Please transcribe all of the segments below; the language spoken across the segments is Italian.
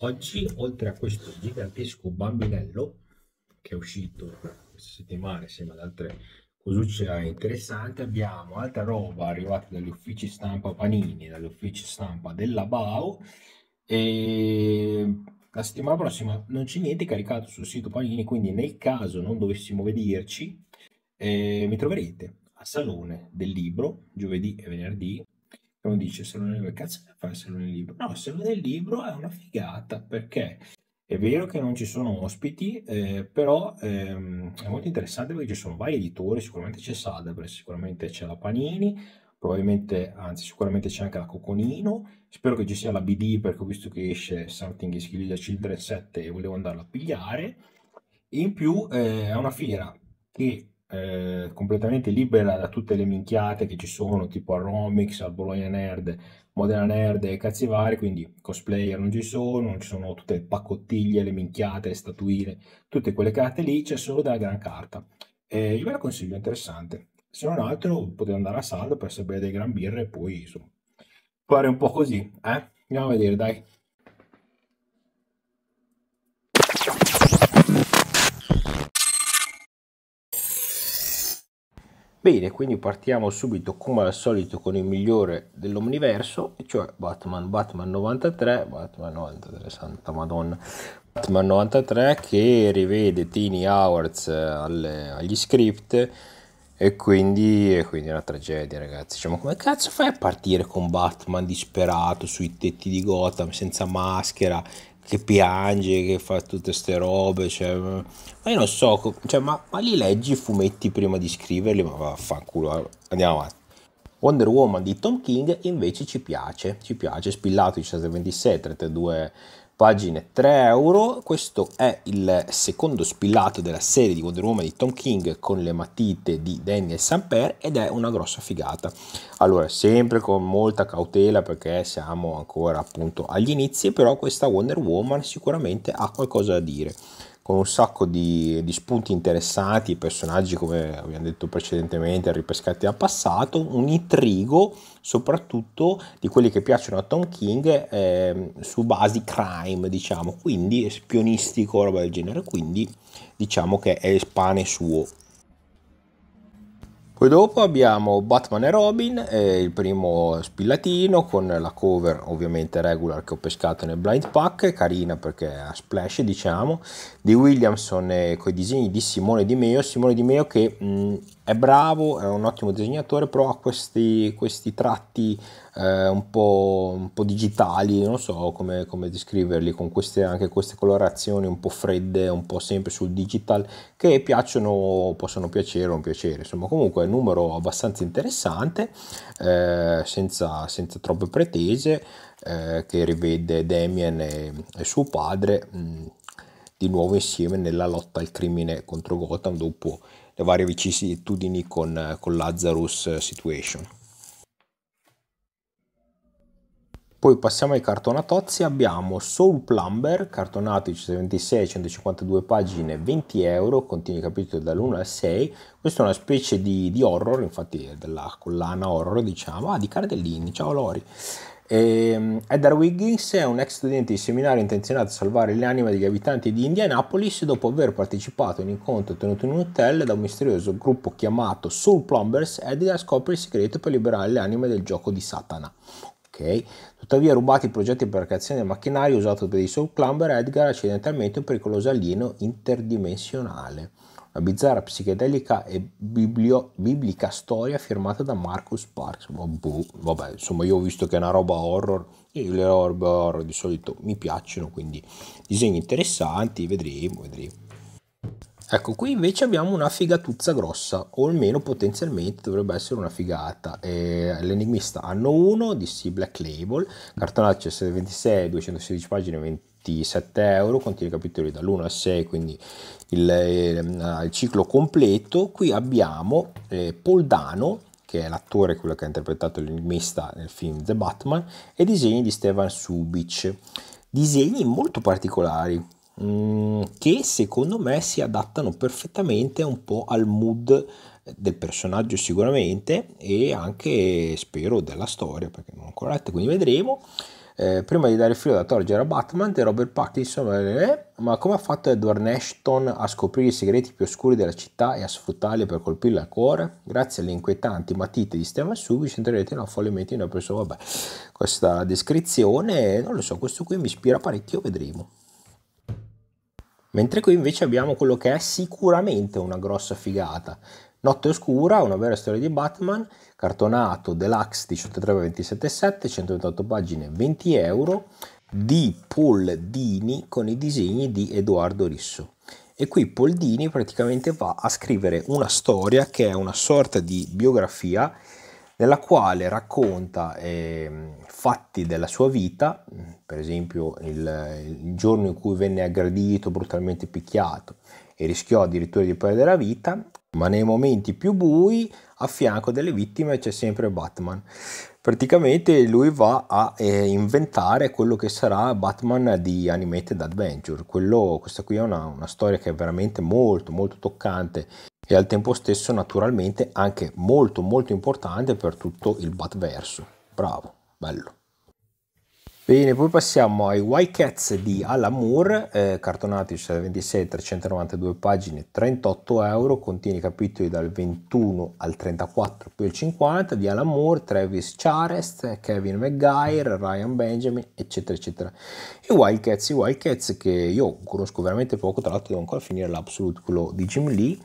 Oggi, oltre a questo gigantesco bambinello che è uscito questa settimana insieme ad altre cosucce interessanti, abbiamo altra roba arrivata dagli uffici stampa Panini, dagli uffici stampa della BAO e la settimana prossima non c'è niente caricato sul sito Panini, quindi nel caso non dovessimo vederci, eh, mi troverete a Salone del Libro, giovedì e venerdì, uno dice se non è libro, cazzo ne fai se non è libro? No, se non è libro è una figata perché è vero che non ci sono ospiti, eh, però ehm, è molto interessante perché ci sono vari editori, sicuramente c'è Sadebres, sicuramente c'è la Panini, probabilmente, anzi sicuramente c'è anche la Coconino, spero che ci sia la BD perché ho visto che esce Something is Killing the Children 7 e volevo andarla a pigliare. In più eh, è una fiera che eh, completamente libera da tutte le minchiate che ci sono, tipo a Romix, al Bologna Nerd, Modena Nerd e cazzi vari, quindi cosplayer non ci sono, non ci sono tutte le pacottiglie, le minchiate, le statuine, tutte quelle carte lì, c'è solo della gran carta. E io ve la consiglio, interessante. Se non altro potete andare a saldo per sapere dei gran birre e poi insomma, fare un po' così, eh? Andiamo a vedere, dai. Bene, quindi partiamo subito come al solito con il migliore dell'omniverso, cioè Batman, Batman 93, Batman 93, santa madonna, Batman 93 che rivede Tini Howards eh, alle, agli script e quindi, e quindi è una tragedia ragazzi, diciamo come cazzo fai a partire con Batman disperato sui tetti di Gotham senza maschera che piange, che fa tutte queste robe, cioè, ma io non so, cioè, ma, ma, li leggi i fumetti prima di scriverli, ma vaffanculo, eh, andiamo avanti. Wonder Woman di Tom King invece ci piace, ci piace, spillato 1727, 32 pagine 3 euro. Questo è il secondo spillato della serie di Wonder Woman di Tom King con le matite di Daniel Samper ed è una grossa figata. Allora, sempre con molta cautela perché siamo ancora appunto agli inizi, però questa Wonder Woman sicuramente ha qualcosa da dire con un sacco di, di, spunti interessanti, personaggi come abbiamo detto precedentemente ripescati dal passato, un intrigo soprattutto di quelli che piacciono a Tom King eh, su basi crime, diciamo, quindi spionistico, roba del genere, quindi diciamo che è il pane suo poi dopo abbiamo Batman e Robin, eh, il primo spillatino con la cover ovviamente regular che ho pescato nel blind pack, carina perché a splash diciamo, di Williamson eh, con i disegni di Simone Di Meo, Simone Di Meo che mh, mm, è bravo, è un ottimo disegnatore, però ha questi, questi tratti eh, un, po', un, po', digitali, non so come, come descriverli, con queste, anche queste colorazioni un po' fredde, un po' sempre sul digital, che piacciono, possono piacere o non piacere. Insomma, comunque è un numero abbastanza interessante, eh, senza, senza, troppe pretese, eh, che rivede Damien e, e suo padre mh, mm, di nuovo insieme nella lotta al crimine contro Gotham dopo le varie vicissitudini con, con Lazarus eh, Situation. Poi passiamo ai cartonatozzi, abbiamo Soul Plumber, cartonato 126, 152 pagine, 20 euro, contiene capitoli dall'1 al 6, questo è una specie di, di horror, infatti è della collana horror diciamo, ah di Cardellini, ciao Lori, e, ehm, Edgar Wiggins è un ex studente di seminario intenzionato a salvare le anime degli abitanti di Indianapolis dopo aver partecipato a un incontro tenuto in un hotel da un misterioso gruppo chiamato Soul Plumbers. Edgar scopre il segreto per liberare le anime del gioco di Satana. Okay. Tuttavia, rubati i progetti per la creazione del macchinario usato per i Soul Plumber, Edgar accidentalmente un pericoloso alieno interdimensionale la bizzarra psichedelica e biblio- biblica storia firmata da Marcus Parks. Oh, vabbè, insomma, io ho visto che è una roba horror, E le robe horror di solito mi piacciono, quindi disegni interessanti, vedremo, vedremo. Ecco, qui invece abbiamo una figatuzza grossa, o almeno potenzialmente dovrebbe essere una figata. Eh, L'enigmista anno 1, di C Black Label, cartonaccio 26, 216 pagine, 20 tutti 7 euro, contiene capitoli dall'1 al 6, quindi il, il, eh, il ciclo completo. Qui abbiamo eh, Poldano, che è l'attore quello che ha interpretato l'enigmista nel film The Batman, e disegni di Stevan Subic. Disegni molto particolari, mm, che secondo me si adattano perfettamente un po' al mood del personaggio sicuramente e anche spero della storia perché non ho ancora letto quindi vedremo eh, prima di dare il filo da torgere a Batman e Robert Pattinson, eh, ma come ha fatto Edward Nashton a scoprire i segreti più oscuri della città e a sfruttarli per colpirla al cuore? Grazie alle inquietanti matite di Steven Subi entrerete in una folle meta in una persona. Vabbè, questa descrizione, non lo so, questo qui mi ispira parecchio, vedremo. Mentre qui invece abbiamo quello che è sicuramente una grossa figata, Notte Oscura, una vera storia di Batman, cartonato deluxe 18.327.7, x 128 pagine, 20 euro, di Paul Dini con i disegni di Edoardo Risso. E qui Paul Dini praticamente va a scrivere una storia che è una sorta di biografia nella quale racconta eh, fatti della sua vita, per esempio il, il giorno in cui venne aggredito, brutalmente picchiato e rischiò addirittura di perdere la vita, ma nei momenti più bui a fianco delle vittime c'è sempre Batman. Praticamente lui va a eh, inventare quello che sarà Batman di Animated Adventure. Quello, questa qui è una, una storia che è veramente molto molto toccante e al tempo stesso naturalmente anche molto molto importante per tutto il Batverso. Bravo, bello. Bene, poi passiamo ai White Cats di Alan Moore, eh, cartonati 26, 392 pagine, 38 euro, contiene capitoli dal 21 al 34 più il 50 di Alan Moore, Travis Charest, Kevin McGuire, Ryan Benjamin, eccetera, eccetera. I White Cats, i Wild Cats che io conosco veramente poco, tra l'altro devo ancora finire l'Absolute, quello di Jim Lee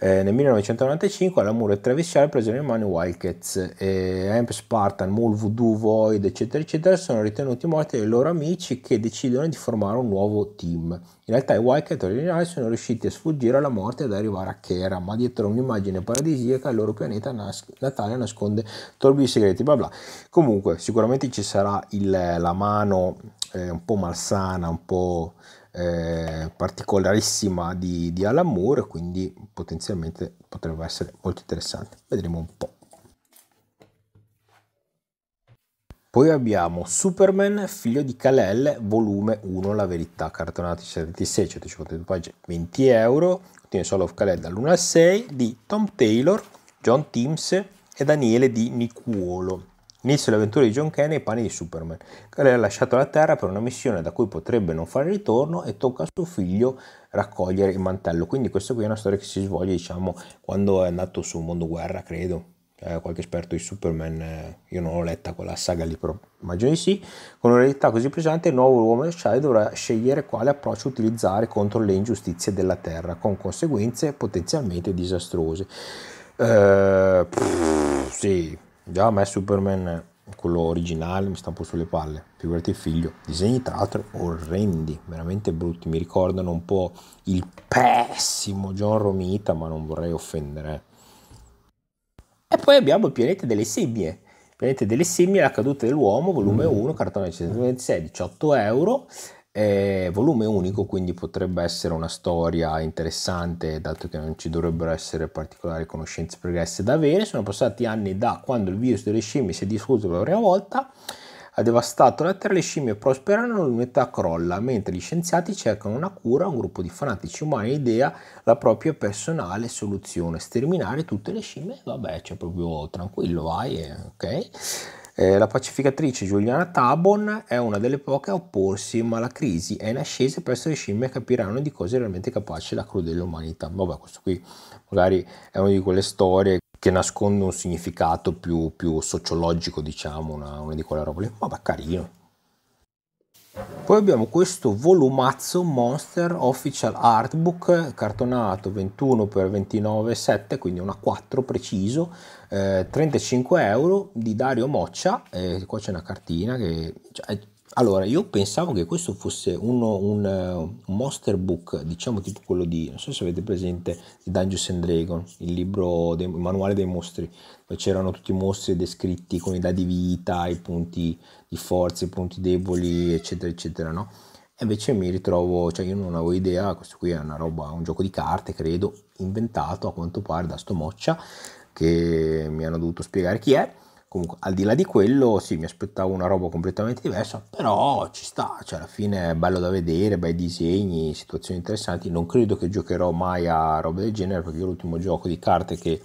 eh, nel 1995 alla Moore e Travis Shaw presero in mano i Wildcats. Eh, Amp, Spartan, Mul, Voodoo, Void, eccetera, eccetera, sono ritenuti morti dai loro amici che decidono di formare un nuovo team. In realtà i Wildcats originali sono riusciti a sfuggire alla morte ed arrivare a Kera, ma dietro un'immagine paradisiaca il loro pianeta nas- natale nasconde torbi segreti, bla bla. Comunque, sicuramente ci sarà il, la mano eh, un po' malsana, un po' eh, particolarissima di, di Alan Moore, quindi potenzialmente potrebbe essere molto interessante. Vedremo un po'. Poi abbiamo Superman, figlio di Kalel, volume 1, la verità, cartonati 76, 152 pagine, 20 euro, contiene solo of Kalel dall'1 al 6, di Tom Taylor, John Timms e Daniele di Nicuolo. Inizia l'avventura di John Kane i panni di Superman, che ha lasciato la Terra per una missione da cui potrebbe non fare ritorno e tocca a suo figlio raccogliere il mantello. Quindi questa qui è una storia che si svolge, diciamo, quando è andato su Mondo Guerra, credo. Eh, qualche esperto di Superman, eh, io non l'ho letta quella saga lì, però immagino di sì. Con un'eredità così pesante, il nuovo uomo del Shai dovrà scegliere quale approccio utilizzare contro le ingiustizie della Terra, con conseguenze potenzialmente disastrose. Eh, pff, sì, Già a me Superman, quello originale, mi sta un po' sulle palle, figurati il figlio. Disegni tra l'altro orrendi, veramente brutti, mi ricordano un po' il pessimo John Romita, ma non vorrei offendere. Eh. E poi abbiamo il pianeta delle scimmie. Pianeta delle scimmie, la caduta dell'uomo, volume 1, mm. cartone 126, 18 euro. È volume unico, quindi potrebbe essere una storia interessante, dato che non ci dovrebbero essere particolari conoscenze pregresse da avere. Sono passati anni da quando il virus delle scimmie si è discusso per la prima volta, ha devastato la Terra, le scimmie prosperano, l'unità crolla, mentre gli scienziati cercano una cura, un gruppo di fanatici umani idea la propria personale soluzione, sterminare tutte le scimmie, vabbè, c'è proprio tranquillo, vai, eh, ok? Eh, la pacificatrice Giuliana Tabon è una delle poche a opporsi, ma la crisi è in ascesa e le scimmie capiranno di cosa è realmente capace la crudele umanità. Vabbè, questo qui magari è una di quelle storie che nasconde un significato più, più sociologico, diciamo, una, una di quelle robe lì. Vabbè, carino. Poi abbiamo questo volumazzo Monster Official Artbook cartonato 21x29,7, quindi una 4 preciso, eh, 35 euro di Dario Moccia, eh, qua c'è una cartina che cioè, allora, io pensavo che questo fosse uno, un, un, monster book, diciamo tipo quello di, non so se avete presente, di Dungeons and Dragons, il libro, dei, il manuale dei mostri, dove c'erano tutti i mostri descritti con i dadi vita, i punti di forza, i punti deboli, eccetera, eccetera, no? E invece mi ritrovo, cioè io non avevo idea, questo qui è una roba, un gioco di carte, credo, inventato a quanto pare da sto moccia, che mi hanno dovuto spiegare chi è, Comunque, al di là di quello, sì, mi aspettavo una roba completamente diversa, però ci sta, cioè alla fine è bello da vedere, bei disegni, situazioni interessanti. Non credo che giocherò mai a roba del genere, perché l'ultimo gioco di carte che,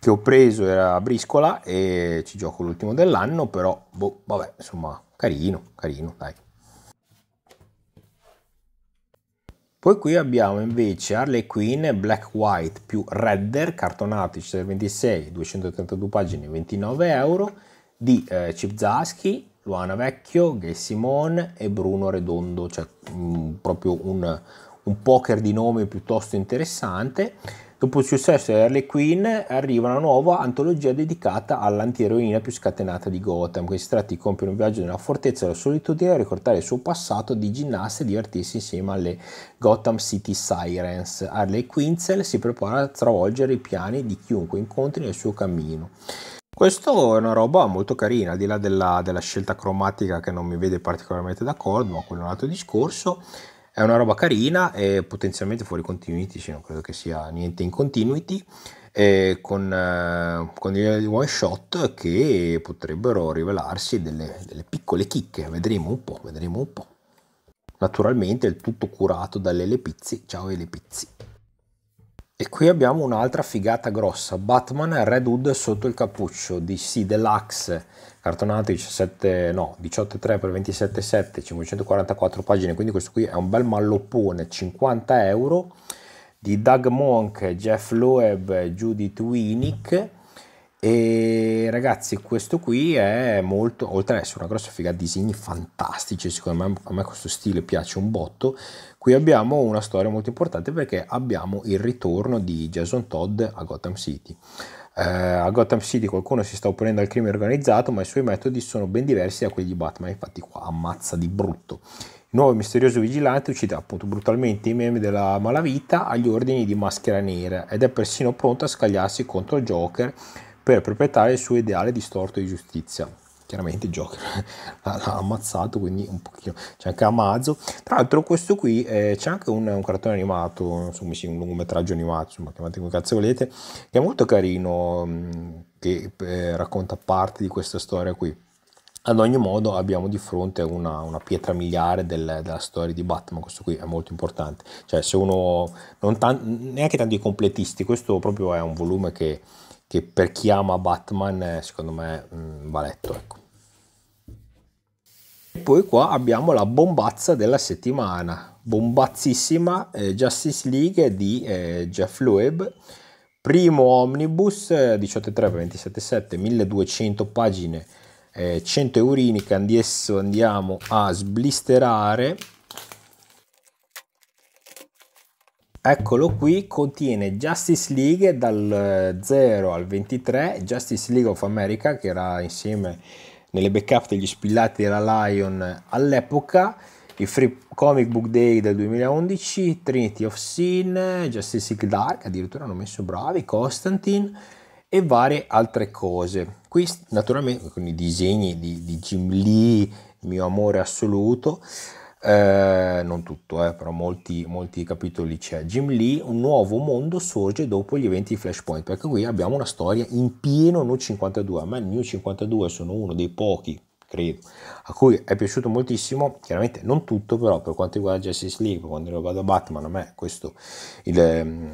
che ho preso era a Briscola e ci gioco l'ultimo dell'anno, però, boh, vabbè, insomma, carino, carino, dai. Poi qui abbiamo invece Harley Quinn Black White più Redder, cartonati 26, 232 pagine, 29 euro, di eh, Chip Zaschi, Luana Vecchio, Gay Simone e Bruno Redondo, cioè mh, mm, proprio un, un poker di nome piuttosto interessante. Dopo il successo di Harley Quinn arriva una nuova antologia dedicata all'antieroina più scatenata di Gotham, che si tratta di compiere un viaggio nella fortezza della solitudine e ricordare il suo passato di ginnasta e divertirsi insieme alle Gotham City Sirens. Harley Quinzel si prepara a travolgere i piani di chiunque incontri nel suo cammino. Questo è una roba molto carina, al di là della, della, scelta cromatica che non mi vede particolarmente d'accordo, ma quello è un altro discorso. È una roba carina e potenzialmente fuori continuity, cioè non credo che sia niente in continuity, con, eh, con degli one shot che potrebbero rivelarsi delle, delle piccole chicche, vedremo un po', vedremo un po'. Naturalmente il tutto curato dalle Lepizzi, ciao Lepizzi. E qui abbiamo un'altra figata grossa, Batman Red Hood sotto il cappuccio, di C Deluxe, cartonato 17, no, 18,3 x 27,7, 544 pagine, quindi questo qui è un bel malloppone, 50 euro, di Doug Monk, Jeff Loeb, Judith Winnick e ragazzi, questo qui è molto, oltre ad essere una grossa figa, disegni fantastici, secondo me a me questo stile piace un botto. Qui abbiamo una storia molto importante perché abbiamo il ritorno di Jason Todd a Gotham City. Eh, a Gotham City qualcuno si sta opponendo al crimine organizzato, ma i suoi metodi sono ben diversi da quelli di Batman, infatti qua ammazza di brutto. Il nuovo misterioso vigilante uccide appunto brutalmente i membri della malavita agli ordini di Maschera Nera ed è persino pronto a scagliarsi contro il Joker per perpetrare il suo ideale distorto di giustizia. Chiaramente Joker l'ha ammazzato, quindi un pochino c'è anche Amazzo. Tra l'altro, questo qui eh, c'è anche un, un, cartone animato, insomma, sì, un lungometraggio animato, insomma, chiamate come cazzo volete, che è molto carino, mm, che eh, racconta parte di questa storia qui. Ad ogni modo abbiamo di fronte una, una pietra miliare del, della storia di Batman, questo qui è molto importante, cioè se uno, non tan- neanche tanto i completisti, questo proprio è un volume che che per chi ama Batman eh, secondo me mh, mm, va letto. Ecco. E poi qua abbiamo la bombazza della settimana, bombazzissima eh, Justice League di eh, Jeff Loeb, primo omnibus 18.3.27.7, eh, 1200 pagine, eh, 100 eurini che adesso andiamo a sblisterare Eccolo qui, contiene Justice League dal 0 eh, al 23, Justice League of America che era insieme nelle backup degli spillati della Lion all'epoca, il Free Comic Book Day del 2011, Trinity of Sin, Justice League Dark, addirittura hanno messo bravi, Constantine e varie altre cose. Qui naturalmente con i disegni di, di Jim Lee, mio amore assoluto, eh, non tutto, eh, però molti, molti capitoli c'è. Jim Lee, un nuovo mondo sorge dopo gli eventi di Flashpoint, perché ecco qui abbiamo una storia in pieno New 52, a me New 52 sono uno dei pochi, credo, a cui è piaciuto moltissimo, chiaramente non tutto però per quanto riguarda Justice League, per vado a Batman, a me questo, il, ehm,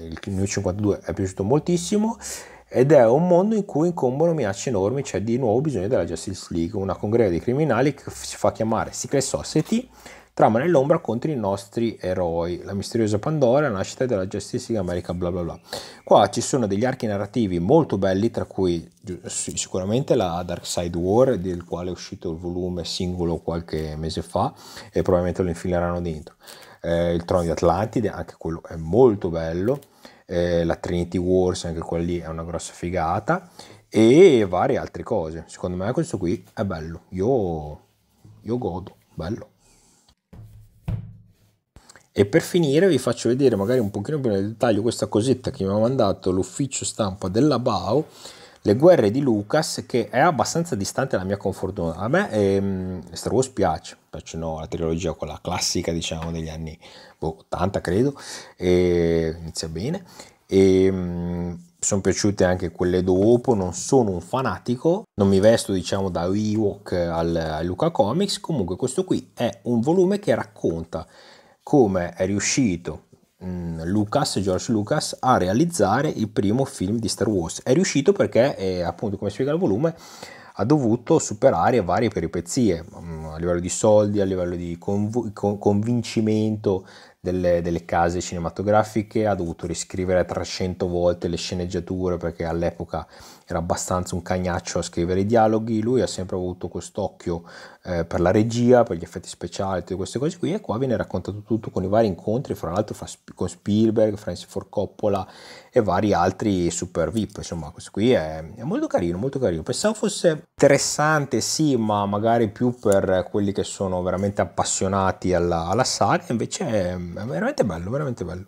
eh, il New 52 è piaciuto moltissimo ed è un mondo in cui incombono minacce enormi, c'è cioè di nuovo bisogno della Justice League, una congrega di criminali che si fa chiamare Secret Society, trama nell'ombra contro i nostri eroi, la misteriosa Pandora, la nascita della Justice League America, bla bla bla. Qua ci sono degli archi narrativi molto belli, tra cui sicuramente la Dark Side War, del quale è uscito il volume singolo qualche mese fa, e probabilmente lo infileranno dentro. Eh, il Trono di Atlantide, anche quello è molto bello eh, la Trinity Wars, anche quella lì è una grossa figata, e varie altre cose. Secondo me questo qui è bello, io, io godo, bello. E per finire vi faccio vedere magari un pochino più nel dettaglio questa cosetta che mi ha mandato l'ufficio stampa della BAU, le guerre di Lucas, che è abbastanza distante dalla mia comfort zone. A me ehm, Star Wars piace, piace no, la trilogia, quella classica diciamo degli anni 80 boh, credo, e inizia bene. E, mh, sono piaciute anche quelle dopo, non sono un fanatico, non mi vesto diciamo da Ewok al, a Luca Comics, comunque questo qui è un volume che racconta come è riuscito Mm, Lucas, George Lucas, a realizzare il primo film di Star Wars. È riuscito perché, eh, appunto, come spiega il volume, ha dovuto superare varie peripezie mm, a livello di soldi, a livello di conv- con- convincimento delle, delle, case cinematografiche, ha dovuto riscrivere 300 volte le sceneggiature perché all'epoca era abbastanza un cagnaccio a scrivere i dialoghi, lui ha sempre avuto quest'occhio eh, per la regia, per gli effetti speciali, tutte queste cose qui e qua viene raccontato tutto con i vari incontri, fra l'altro fra, con Spielberg, Francis Ford Coppola e vari altri super VIP, insomma questo qui è, è molto carino, molto carino, pensavo fosse interessante sì, ma magari più per quelli che sono veramente appassionati alla, alla saga, invece è, è veramente bello, veramente bello.